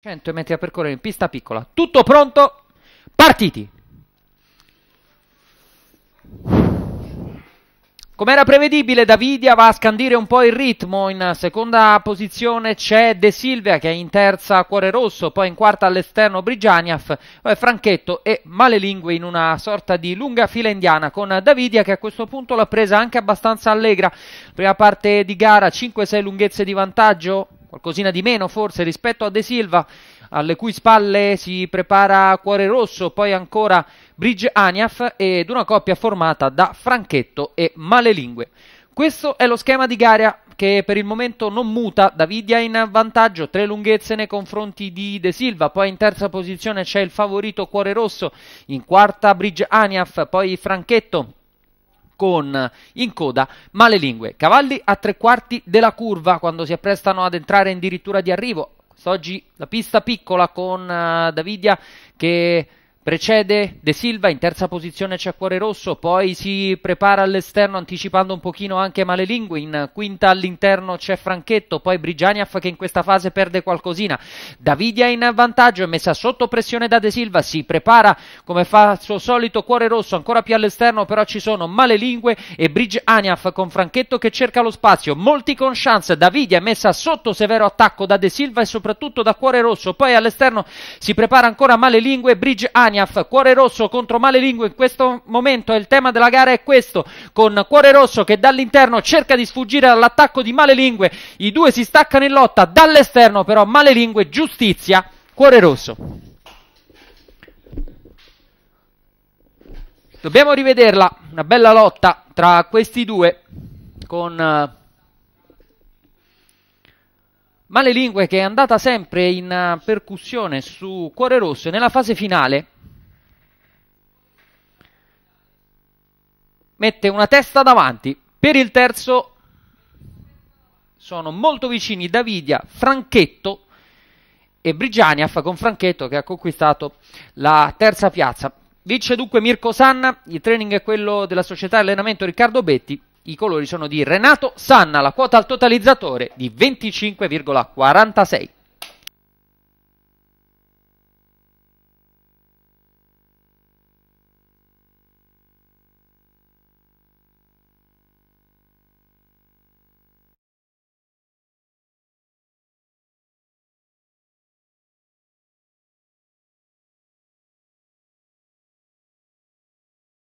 100 metri a percorrere in pista piccola. Tutto pronto? Partiti! Come era prevedibile, Davidia va a scandire un po' il ritmo. In seconda posizione c'è De Silvia, che è in terza a Cuore Rosso, poi in quarta all'esterno Brigianiaf, Franchetto e Malelingue in una sorta di lunga fila indiana, con Davidia che a questo punto l'ha presa anche abbastanza allegra. Prima parte di gara, 5-6 lunghezze di vantaggio, qualcosina di meno forse rispetto a De Silva, alle cui spalle si prepara Cuore Rosso, poi ancora Bridge Aniaf ed una coppia formata da Franchetto e Malelingue. Questo è lo schema di gara che per il momento non muta, Davidia in vantaggio, tre lunghezze nei confronti di De Silva, poi in terza posizione c'è il favorito Cuore Rosso, in quarta Bridge Aniaf, poi Franchetto, con in coda male lingue. Cavalli a tre quarti della curva quando si apprestano ad entrare addirittura di arrivo. Quest'oggi la pista piccola con uh, Davidia che Precede De Silva in terza posizione c'è Cuore Rosso, poi si prepara all'esterno anticipando un pochino anche Malelingue, in quinta all'interno c'è Franchetto, poi Brigianiaf che in questa fase perde qualcosina. Davidia in vantaggio è messa sotto pressione da De Silva, si prepara come fa il suo solito Cuore Rosso, ancora più all'esterno però ci sono Malelingue e Brigianiaf con Franchetto che cerca lo spazio, molti con chance, Davidia è messa sotto severo attacco da De Silva e soprattutto da Cuore Rosso, poi all'esterno si prepara ancora Malelingue e Brigianiaf Bagnaf, cuore rosso contro male in questo momento il tema della gara è questo, con cuore rosso che dall'interno cerca di sfuggire all'attacco di male i due si staccano in lotta dall'esterno però male giustizia, cuore rosso. Dobbiamo rivederla, una bella lotta tra questi due con... Male che è andata sempre in eh, percussione su Cuore Rosso e nella fase finale mette una testa davanti. Per il terzo sono molto vicini Davidia, Franchetto e Brigiania fa con Franchetto che ha conquistato la terza piazza. Vince dunque Mirko Sanna, il training è quello della società allenamento Riccardo Betti, i colori sono di Renato Sanna, la quota al totalizzatore di 25,46.